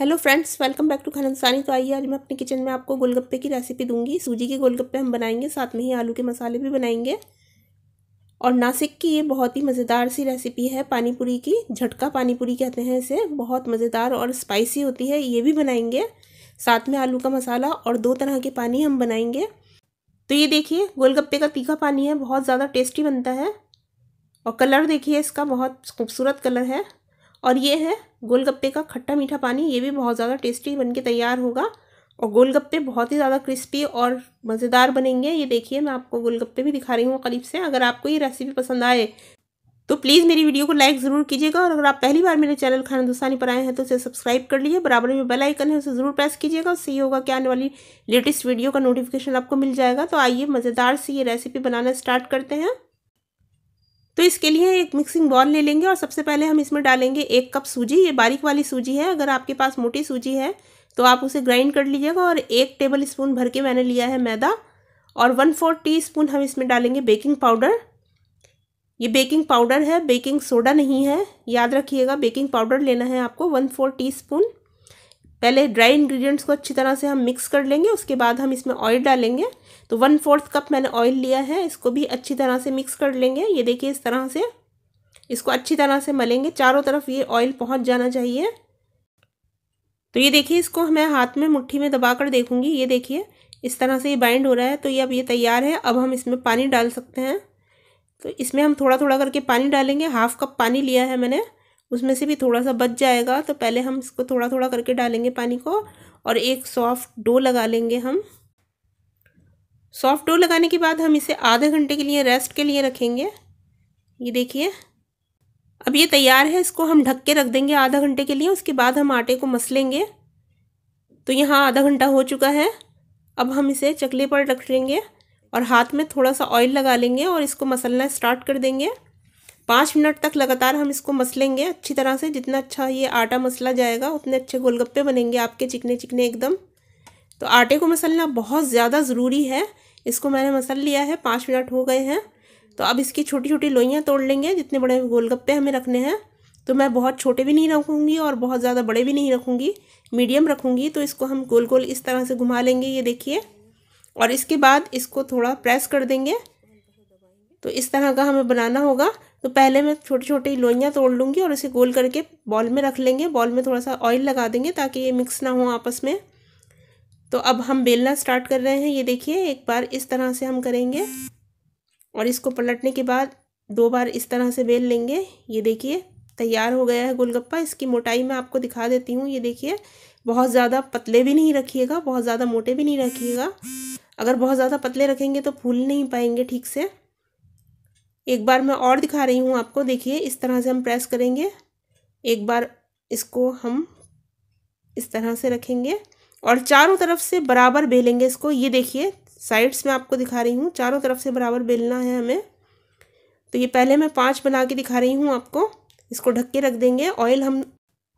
Hello friends welcome back to Khansaani तो आइए आज मैं अपने किचन में आपको गोलगप्पे की रेसिपी दूंगी सूजी के गोलगप्पे हम बनाएंगे साथ में ही आलू के मसाले भी बनाएंगे और नासिक की ये बहुत ही मज़ेदार सी रेसिपी है पानी पूरी की झटका पानी पूरी कहते हैं इसे बहुत मज़ेदार और स्पाइसी होती है ये भी बनाएंगे साथ में आलू का मसाला और दो तरह के पानी हम बनाएंगे तो ये देखिए गोलगप्पे का तीखा पानी है बहुत ज़्यादा टेस्टी बनता है और कलर देखिए इसका बहुत खूबसूरत कलर है और ये है गोलगप्पे का खट्टा मीठा पानी ये भी बहुत ज़्यादा टेस्टी बन के तैयार होगा और गोलगप्पे बहुत ही ज़्यादा क्रिस्पी और मज़ेदार बनेंगे ये देखिए मैं आपको गोलगप्पे भी दिखा रही हूँ करीब से अगर आपको ये रेसिपी पसंद आए तो प्लीज़ मेरी वीडियो को लाइक ज़रूर कीजिएगा और अगर आप पहली बार मेरे चैनल खाना दुस्तानी पर आए हैं तो उसे सब्सक्राइब कर लीजिए बराबर में बेल आइकन है उसे ज़रूर प्रेस कीजिएगा उससे ये होगा कि आने वाली लेटेस्ट वीडियो का नोटिफिकेशन आपको मिल जाएगा तो आइए मज़ेदार से ये रेसिपी बनाना स्टार्ट करते हैं तो इसके लिए एक मिक्सिंग बॉल ले लेंगे और सबसे पहले हम इसमें डालेंगे एक कप सूजी ये बारीक वाली सूजी है अगर आपके पास मोटी सूजी है तो आप उसे ग्राइंड कर लीजिएगा और एक टेबल स्पून भर के मैंने लिया है मैदा और वन फोर टी स्पून हम इसमें डालेंगे बेकिंग पाउडर ये बेकिंग पाउडर है बेकिंग सोडा नहीं है याद रखिएगा बेकिंग पाउडर लेना है आपको वन फोर टी स्पून पहले ड्राई इंग्रेडिएंट्स को अच्छी तरह से हम मिक्स कर लेंगे उसके बाद हम इसमें ऑयल डालेंगे तो वन फोर्थ कप मैंने ऑयल लिया है इसको भी अच्छी तरह से मिक्स कर लेंगे ये देखिए इस तरह से इसको अच्छी तरह से मलेंगे चारों तरफ ये ऑयल पहुँच जाना चाहिए तो ये देखिए इसको मैं हाथ में मुट्ठी में दबा कर देखूंगी ये देखिए इस तरह से ये बाइंड हो रहा है तो ये अब ये तैयार है अब हम इसमें पानी डाल सकते हैं तो इसमें हम थोड़ा थोड़ा करके पानी डालेंगे हाफ कप पानी लिया है मैंने उसमें से भी थोड़ा सा बच जाएगा तो पहले हम इसको थोड़ा थोड़ा करके डालेंगे पानी को और एक सॉफ्ट डो लगा लेंगे हम सॉफ्ट डो लगाने के बाद हम इसे आधे घंटे के लिए रेस्ट के लिए रखेंगे ये देखिए अब ये तैयार है इसको हम ढक के रख देंगे आधा घंटे के लिए उसके बाद हम आटे को मस लेंगे तो यहाँ आधा घंटा हो चुका है अब हम इसे चकले पर रख लेंगे और हाथ में थोड़ा सा ऑयल लगा लेंगे और इसको मसलना स्टार्ट कर देंगे पाँच मिनट तक लगातार हम इसको मसलेंगे अच्छी तरह से जितना अच्छा ये आटा मसला जाएगा उतने अच्छे गोलगप्पे बनेंगे आपके चिकने चिकने एकदम तो आटे को मसलना बहुत ज़्यादा ज़रूरी है इसको मैंने मसल लिया है पाँच मिनट हो गए हैं तो अब इसकी छोटी छोटी लोइयाँ तोड़ लेंगे जितने बड़े गोलगप्पे हमें रखने हैं तो मैं बहुत छोटे भी नहीं रखूँगी और बहुत ज़्यादा बड़े भी नहीं रखूँगी मीडियम रखूँगी तो इसको हम गोल गोल इस तरह से घुमा लेंगे ये देखिए और इसके बाद इसको थोड़ा प्रेस कर देंगे तो इस तरह का हमें बनाना होगा तो पहले मैं छोटी छोटी लोइयाँ तोड़ लूँगी और इसे गोल करके बॉल में रख लेंगे बॉल में थोड़ा सा ऑयल लगा देंगे ताकि ये मिक्स ना हो आपस में तो अब हम बेलना स्टार्ट कर रहे हैं ये देखिए एक बार इस तरह से हम करेंगे और इसको पलटने के बाद दो बार इस तरह से बेल लेंगे ये देखिए तैयार हो गया है गोलगप्पा इसकी मोटाई मैं आपको दिखा देती हूँ ये देखिए बहुत ज़्यादा पतले भी नहीं रखिएगा बहुत ज़्यादा मोटे भी नहीं रखिएगा अगर बहुत ज़्यादा पतले रखेंगे तो फूल नहीं पाएंगे ठीक से एक बार मैं और दिखा रही हूँ आपको देखिए इस तरह से हम प्रेस करेंगे एक बार इसको हम इस तरह से रखेंगे और चारों तरफ से बराबर बेलेंगे इसको ये देखिए साइड्स में आपको दिखा रही हूँ चारों तरफ से बराबर बेलना है हमें तो ये पहले मैं पाँच बना के दिखा रही हूँ आपको इसको ढक के रख देंगे ऑयल हम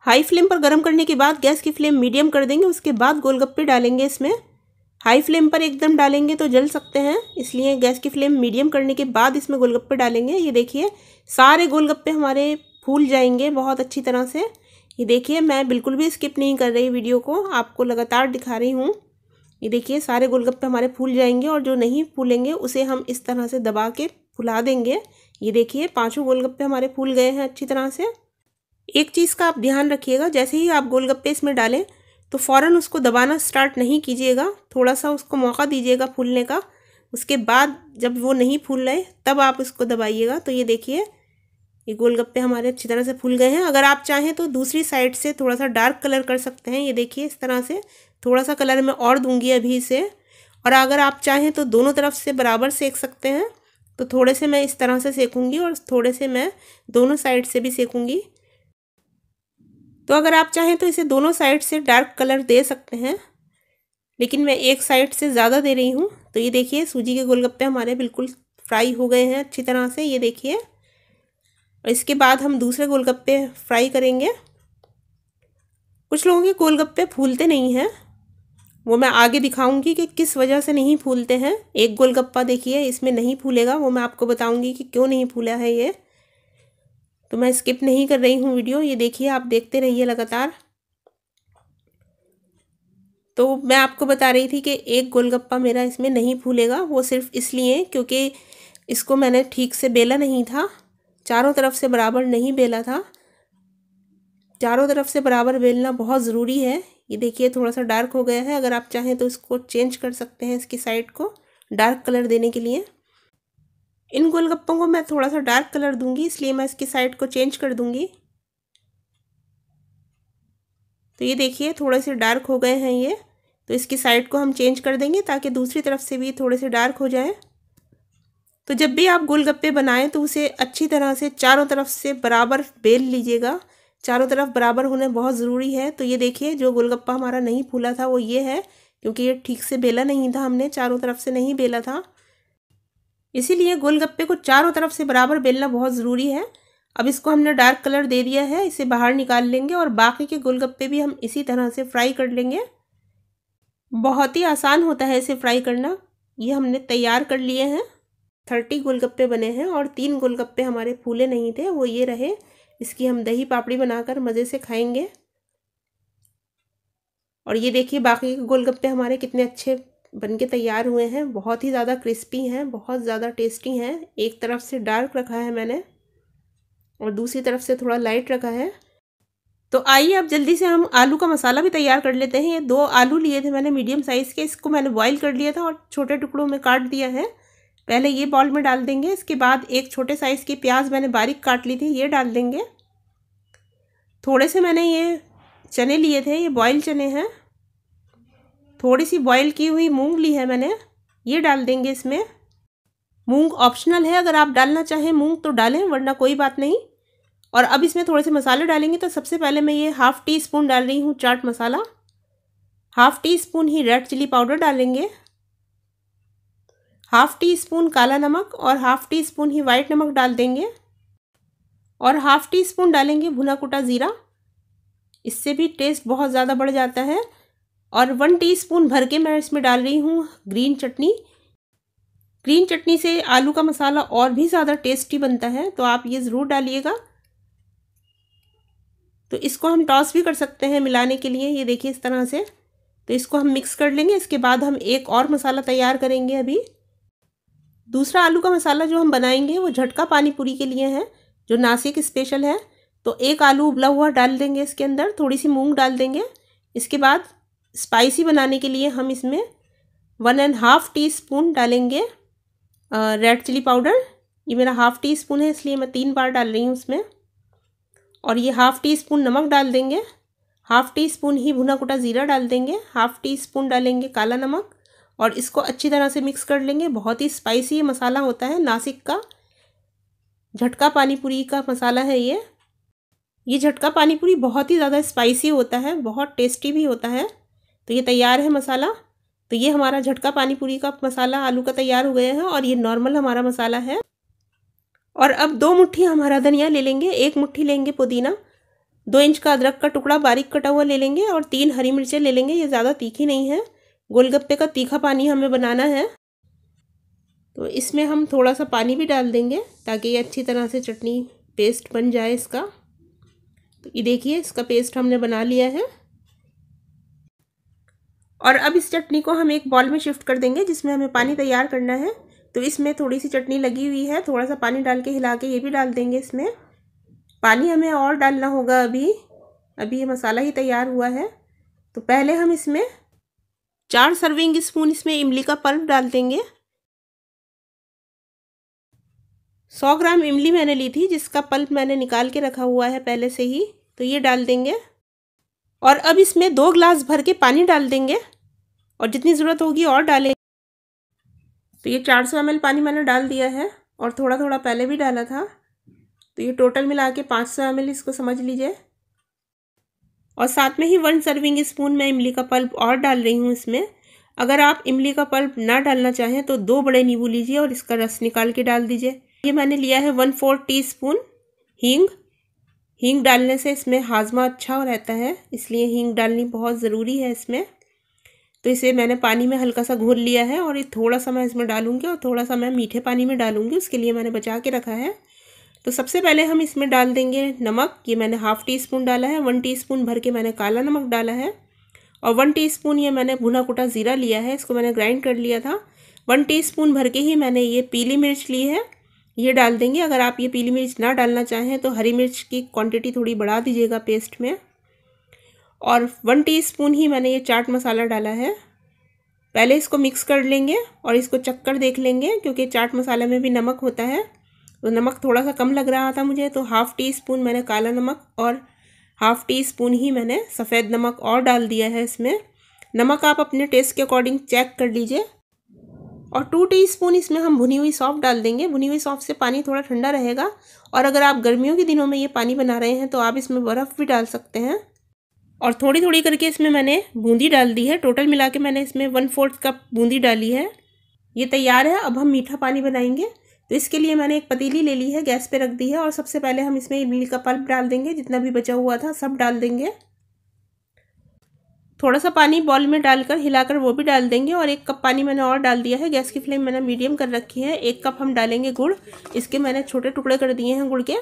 हाई फ्लेम पर गर्म करने के बाद गैस की फ्लेम मीडियम कर देंगे उसके बाद गोलगप्पे डालेंगे इसमें हाई फ्लेम पर एकदम डालेंगे तो जल सकते हैं इसलिए गैस की फ्लेम मीडियम करने के बाद इसमें गोलगप्पे डालेंगे ये देखिए सारे गोलगप्पे हमारे फूल जाएंगे बहुत अच्छी तरह से ये देखिए मैं बिल्कुल भी स्किप नहीं कर रही वीडियो को आपको लगातार दिखा रही हूँ ये देखिए सारे गोलगप्पे हमारे फूल जाएंगे और जो नहीं फूलेंगे उसे हम इस तरह से दबा के फुला देंगे ये देखिए पांचों गोलगप्पे हमारे फूल गए हैं अच्छी तरह से एक चीज़ का आप ध्यान रखिएगा जैसे ही आप गोलगप्पे इसमें डालें तो फ़ौर उसको दबाना स्टार्ट नहीं कीजिएगा थोड़ा सा उसको मौका दीजिएगा फूलने का उसके बाद जब वो नहीं फूल रहे तब आप उसको दबाइएगा तो ये देखिए ये गोलगप्पे हमारे अच्छी तरह से फूल गए हैं अगर आप चाहें तो दूसरी साइड से थोड़ा सा डार्क कलर कर सकते हैं ये देखिए इस तरह से थोड़ा सा कलर मैं और दूंगी अभी इसे और अगर आप चाहें तो दोनों तरफ से बराबर सेक सकते हैं तो थोड़े से मैं इस तरह से सेकूँगी और थोड़े से मैं दोनों साइड से भी सेकूँगी तो अगर आप चाहें तो इसे दोनों साइड से डार्क कलर दे सकते हैं लेकिन मैं एक साइड से ज़्यादा दे रही हूँ तो ये देखिए सूजी के गोलगप्पे हमारे बिल्कुल फ्राई हो गए हैं अच्छी तरह से ये देखिए और इसके बाद हम दूसरे गोलगप्पे फ्राई करेंगे कुछ लोगों के गोलगप्पे फूलते नहीं हैं वो मैं आगे दिखाऊंगी कि किस वजह से नहीं फूलते हैं एक गोलगप्पा देखिए इसमें नहीं फूलेगा वो मैं आपको बताऊंगी कि क्यों नहीं फूला है ये तो मैं स्किप नहीं कर रही हूँ वीडियो ये देखिए आप देखते रहिए लगातार तो मैं आपको बता रही थी कि एक गोलगप्पा मेरा इसमें नहीं फूलेगा वो सिर्फ इसलिए क्योंकि इसको मैंने ठीक से बेला नहीं था चारों तरफ से बराबर नहीं बेला था चारों तरफ से बराबर बेलना बहुत ज़रूरी है ये देखिए थोड़ा सा डार्क हो गया है अगर आप चाहें तो इसको चेंज कर सकते हैं इसकी साइड को डार्क कलर देने के लिए इन गोलगप्पों को मैं थोड़ा सा डार्क कलर दूंगी इसलिए मैं इसकी साइड को चेंज कर दूंगी तो ये देखिए थोड़े से डार्क हो गए हैं ये तो इसकी साइड को हम चेंज कर देंगे ताकि दूसरी तरफ से भी थोड़े से डार्क हो जाए तो जब भी आप गोलगप्पे बनाएं तो उसे अच्छी तरह से चारों तरफ से बराबर बेल लीजिएगा चारों तरफ बराबर होने बहुत ज़रूरी है तो ये देखिए जो गोलगप्पा हमारा नहीं फूला था वो ये है क्योंकि ये ठीक से बेला नहीं था हमने चारों तरफ से नहीं बेला था इसीलिए गोलगप्पे को चारों तरफ से बराबर बेलना बहुत ज़रूरी है अब इसको हमने डार्क कलर दे दिया है इसे बाहर निकाल लेंगे और बाकी के गोलगप्पे भी हम इसी तरह से फ्राई कर लेंगे बहुत ही आसान होता है इसे फ्राई करना ये हमने तैयार कर लिए हैं थर्टी गोलगप्पे बने हैं और तीन गोलगप्पे हमारे फूले नहीं थे वो ये रहे इसकी हम दही पापड़ी बनाकर मज़े से खाएंगे और ये देखिए बाकी के गोलगप्पे हमारे कितने अच्छे बन के तैयार हुए हैं बहुत ही ज़्यादा क्रिस्पी हैं बहुत ज़्यादा टेस्टी हैं एक तरफ से डार्क रखा है मैंने और दूसरी तरफ से थोड़ा लाइट रखा है तो आइए अब जल्दी से हम आलू का मसाला भी तैयार कर लेते हैं ये दो आलू लिए थे मैंने मीडियम साइज़ के इसको मैंने बॉईल कर लिया था और छोटे टुकड़ों में काट दिया है पहले ये बॉल में डाल देंगे इसके बाद एक छोटे साइज़ की प्याज मैंने बारीक काट ली थी ये डाल देंगे थोड़े से मैंने ये चने लिए थे ये बॉयल चने हैं थोड़ी सी बॉईल की हुई मूंग ली है मैंने ये डाल देंगे इसमें मूंग ऑप्शनल है अगर आप डालना चाहें मूंग तो डालें वरना कोई बात नहीं और अब इसमें थोड़े से मसाले डालेंगे तो सबसे पहले मैं ये हाफ़ टी स्पून डाल रही हूँ chaat masala half teaspoon ही रेड चिली पाउडर डालेंगे हाफ़ टी स्पून काला नमक और हाफ़ टी स्पून ही वाइट नमक डाल देंगे और हाफ़ टी स्पून डालेंगे भुना कुटा ज़ीरा इससे भी टेस्ट बहुत ज़्यादा बढ़ जाता है और वन टीस्पून भर के मैं इसमें डाल रही हूँ ग्रीन चटनी ग्रीन चटनी से आलू का मसाला और भी ज़्यादा टेस्टी बनता है तो आप ये ज़रूर डालिएगा तो इसको हम टॉस भी कर सकते हैं मिलाने के लिए ये देखिए इस तरह से तो इसको हम मिक्स कर लेंगे इसके बाद हम एक और मसाला तैयार करेंगे अभी दूसरा आलू का मसाला जो हम बनाएंगे वो झटका पानी पूरी के लिए है जो नासिक स्पेशल है तो एक आलू उबला हुआ डाल देंगे इसके अंदर थोड़ी सी मूंग डाल देंगे इसके बाद स्पाइसी बनाने के लिए हम इसमें one and half teaspoon डालेंगे रेड चिली पाउडर ये मेरा हाफ़ टी स्पून है इसलिए मैं तीन बार डाल रही हूँ उसमें और ये हाफ़ टी स्पून नमक डाल देंगे हाफ़ टी स्पून ही भुना कुटा ज़ीरा डाल देंगे हाफ़ टी स्पून डालेंगे काला नमक और इसको अच्छी तरह से मिक्स कर लेंगे बहुत ही स्पाइसी ये मसाला होता है नासिक का झटका पानी पूरी का मसाला है ये ये झटका पानी पूरी बहुत ही ज़्यादा स्पाइसी होता है बहुत टेस्टी भी होता है तो ये तैयार है मसाला तो ये हमारा झटका पानी पूरी का मसाला आलू का तैयार हो गया है और ये नॉर्मल हमारा मसाला है और अब दो मुट्ठी हमारा धनिया ले लेंगे एक मुट्ठी लेंगे पुदीना दो इंच का अदरक का टुकड़ा बारीक कटा हुआ ले लेंगे और तीन हरी मिर्चें ले लेंगे ये ज़्यादा तीखी नहीं है गोलगप्पे का तीखा पानी हमें बनाना है तो इसमें हम थोड़ा सा पानी भी डाल देंगे ताकि ये अच्छी तरह से चटनी पेस्ट बन जाए इसका तो ये देखिए इसका पेस्ट हमने बना लिया है और अब इस चटनी को हम एक बॉल में शिफ्ट कर देंगे जिसमें हमें पानी तैयार करना है तो इसमें थोड़ी सी चटनी लगी हुई है थोड़ा सा पानी डाल के हिला के ये भी डाल देंगे इसमें पानी हमें और डालना होगा अभी अभी ये मसाला ही तैयार हुआ है तो पहले हम इसमें चार सर्विंग स्पून इसमें इमली का पल्प डाल देंगे सौ ग्राम इमली मैंने ली थी जिसका पल्प मैंने निकाल के रखा हुआ है पहले से ही तो ये डाल देंगे और अब इसमें दो ग्लास भर के पानी डाल देंगे और जितनी ज़रूरत होगी और डालेंगे तो ये चार सौ एम पानी मैंने डाल दिया है और थोड़ा थोड़ा पहले भी डाला था तो ये टोटल मिला के पाँच सौ एम इसको समझ लीजिए और साथ में ही वन सर्विंग स्पून मैं इमली का पल्प और डाल रही हूँ इसमें अगर आप इमली का पल्प ना डालना चाहें तो दो बड़े नींबू लीजिए और इसका रस निकाल के डाल दीजिए ये मैंने लिया है वन फोर टी स्पून हींग हींग डालने से इसमें हाजमा अच्छा रहता है इसलिए हींग डालनी बहुत ज़रूरी है इसमें तो इसे मैंने पानी में हल्का सा घोल लिया है और ये थोड़ा सा मैं इसमें डालूंगी और थोड़ा सा मैं मीठे पानी में डालूंगी उसके लिए मैंने बचा के रखा है तो सबसे पहले हम इसमें डाल देंगे नमक ये मैंने हाफ़ टी स्पून डाला है वन टी स्पून भर के मैंने काला नमक डाला है और वन टी स्पून ये मैंने भुना कुटा ज़ीरा लिया है इसको मैंने ग्राइंड कर लिया था वन टी स्पून भर के ही मैंने ये पीली मिर्च ली है ये डाल देंगे अगर आप ये पीली मिर्च ना डालना चाहें तो हरी मिर्च की क्वांटिटी थोड़ी बढ़ा दीजिएगा पेस्ट में और वन टीस्पून ही मैंने ये चाट मसाला डाला है पहले इसको मिक्स कर लेंगे और इसको चक्कर देख लेंगे क्योंकि चाट मसाला में भी नमक होता है तो नमक थोड़ा सा कम लग रहा था मुझे तो हाफ़ टी स्पून मैंने काला नमक और हाफ़ टी स्पून ही मैंने सफ़ेद नमक और डाल दिया है इसमें नमक आप अपने टेस्ट के अकॉर्डिंग चेक कर लीजिए और टू टीस्पून इसमें हम भुनी हुई सौंफ डाल देंगे भुनी हुई सौंफ से पानी थोड़ा ठंडा रहेगा और अगर आप गर्मियों के दिनों में ये पानी बना रहे हैं तो आप इसमें बर्फ़ भी डाल सकते हैं और थोड़ी थोड़ी करके इसमें मैंने बूंदी डाल दी है टोटल मिला के मैंने इसमें वन फोर्थ कप बूंदी डाली है ये तैयार है अब हम मीठा पानी बनाएंगे तो इसके लिए मैंने एक पतीली ले ली है गैस पे रख दी है और सबसे पहले हम इसमें इमली का पल्प डाल देंगे जितना भी बचा हुआ था सब डाल देंगे थोड़ा सा पानी बॉल में डालकर हिलाकर वो भी डाल देंगे और एक कप पानी मैंने और डाल दिया है गैस की फ्लेम मैंने मीडियम कर रखी है एक कप हम डालेंगे गुड़ इसके मैंने छोटे टुकड़े कर दिए हैं गुड़ के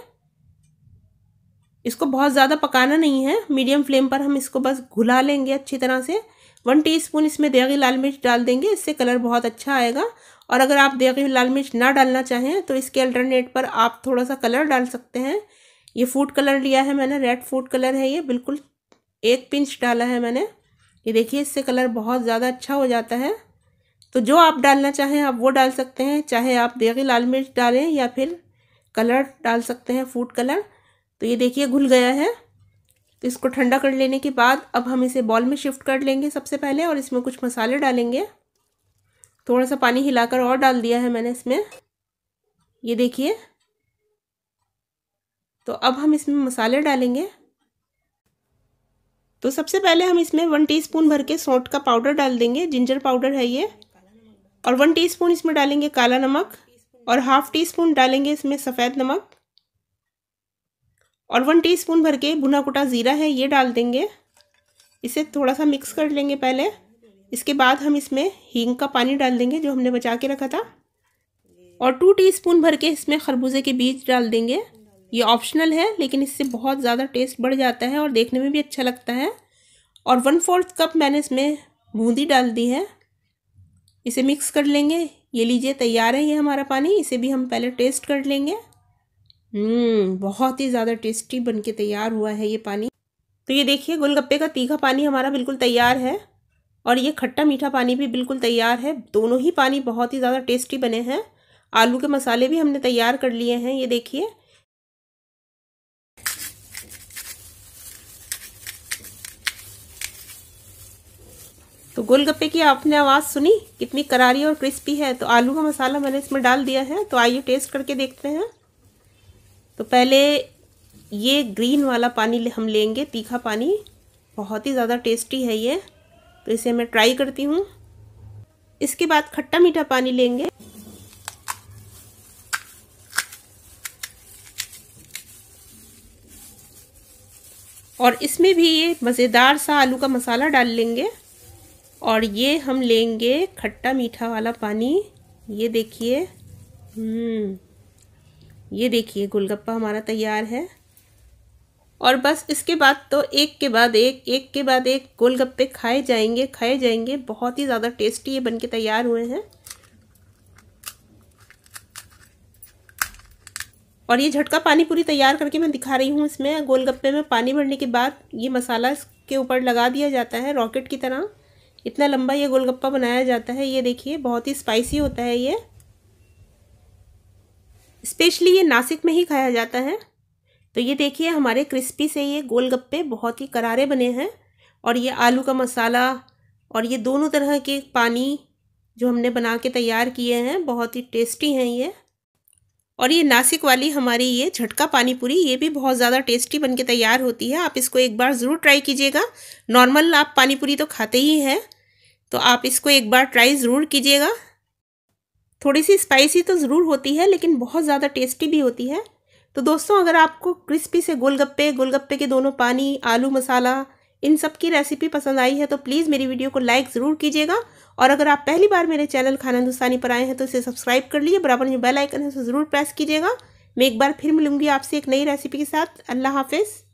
इसको बहुत ज़्यादा पकाना नहीं है मीडियम फ्लेम पर हम इसको बस घुला लेंगे अच्छी तरह से वन टीस्पून इसमें देगी लाल मिर्च डाल देंगे इससे कलर बहुत अच्छा आएगा और अगर आप देगी लाल मिर्च ना डालना चाहें तो इसके अल्टरनेट पर आप थोड़ा सा कलर डाल सकते हैं ये फूड कलर लिया है मैंने रेड फूड कलर है ये बिल्कुल एक पिंच डाला है मैंने ये देखिए इससे कलर बहुत ज़्यादा अच्छा हो जाता है तो जो आप डालना चाहें आप वो डाल सकते हैं चाहे आप देगी लाल मिर्च डालें या फिर कलर डाल सकते हैं फूड कलर तो ये देखिए घुल गया है तो इसको ठंडा कर लेने के बाद अब हम इसे बॉल में शिफ्ट कर लेंगे सबसे पहले और इसमें कुछ मसाले डालेंगे थोड़ा सा पानी हिलाकर और डाल दिया है मैंने इसमें ये देखिए तो अब हम इसमें मसाले डालेंगे तो सबसे पहले हम इसमें वन टीस्पून भर के सौंट का पाउडर डाल देंगे जिंजर पाउडर है ये और वन टीस्पून इसमें डालेंगे काला नमक और हाफ टी स्पून डालेंगे इसमें सफ़ेद नमक और वन टीस्पून भर के भुना कुटा ज़ीरा है ये डाल देंगे इसे थोड़ा सा मिक्स कर लेंगे पहले इसके बाद हम इसमें हींग का पानी डाल देंगे जो हमने बचा के रखा था और टू स्पून भर के इसमें खरबूजे के बीज डाल देंगे ये ऑप्शनल है लेकिन इससे बहुत ज़्यादा टेस्ट बढ़ जाता है और देखने में भी अच्छा लगता है और वन फोर्थ कप मैंने इसमें बूंदी डाल दी है इसे मिक्स कर लेंगे ये लीजिए तैयार है ये हमारा पानी इसे भी हम पहले टेस्ट कर लेंगे हम्म, बहुत ही ज़्यादा टेस्टी बन के तैयार हुआ है ये पानी तो ये देखिए गोलगप्पे का तीखा पानी हमारा बिल्कुल तैयार है और ये खट्टा मीठा पानी भी बिल्कुल तैयार है दोनों ही पानी बहुत ही ज़्यादा टेस्टी बने हैं आलू के मसाले भी हमने तैयार कर लिए हैं ये देखिए तो गोलगप्पे की आपने आवाज़ सुनी कितनी करारी और क्रिस्पी है तो आलू का मसाला मैंने इसमें डाल दिया है तो आइए टेस्ट करके देखते हैं तो पहले ये ग्रीन वाला पानी हम लेंगे तीखा पानी बहुत ही ज़्यादा टेस्टी है ये तो इसे मैं ट्राई करती हूँ इसके बाद खट्टा मीठा पानी लेंगे और इसमें भी ये मज़ेदार सा आलू का मसाला डाल लेंगे और ये हम लेंगे खट्टा मीठा वाला पानी ये देखिए हम्म। ये देखिए गोलगप्पा हमारा तैयार है और बस इसके बाद तो एक के बाद एक एक के बाद एक गोलगप्पे खाए जाएंगे खाए जाएंगे बहुत ही ज़्यादा टेस्टी ये बनके तैयार हुए हैं और ये झटका पानी पूरी तैयार करके मैं दिखा रही हूँ इसमें गोलगप्पे में पानी भरने के बाद ये मसाला इसके ऊपर लगा दिया जाता है रॉकेट की तरह इतना लंबा ये गोलगप्पा बनाया जाता है ये देखिए बहुत ही स्पाइसी होता है ये स्पेशली ये नासिक में ही खाया जाता है तो ये देखिए हमारे क्रिस्पी से ये गोलगप्पे बहुत ही करारे बने हैं और ये आलू का मसाला और ये दोनों तरह के पानी जो हमने बना के तैयार किए हैं बहुत ही टेस्टी हैं ये और ये नासिक वाली हमारी ये झटका पानी पूरी ये भी बहुत ज़्यादा टेस्टी बन के तैयार होती है आप इसको एक बार ज़रूर ट्राई कीजिएगा नॉर्मल आप पानी पूरी तो खाते ही हैं तो आप इसको एक बार ट्राई ज़रूर कीजिएगा थोड़ी सी स्पाइसी तो ज़रूर होती है लेकिन बहुत ज़्यादा टेस्टी भी होती है तो दोस्तों अगर आपको क्रिस्पी से गोलगप्पे गोलगप्पे के दोनों पानी आलू मसाला इन सब की रेसिपी पसंद आई है तो प्लीज़ मेरी वीडियो को लाइक ज़रूर कीजिएगा और अगर आप पहली बार मेरे चैनल खाना हिंदुस्तानी पर आए हैं तो इसे सब्सक्राइब कर लीजिए बराबर में बेल आइकन है उसे ज़रूर प्रेस कीजिएगा मैं एक बार फिर मिलूंगी आपसे एक नई रेसिपी के साथ अल्लाह हाफिज़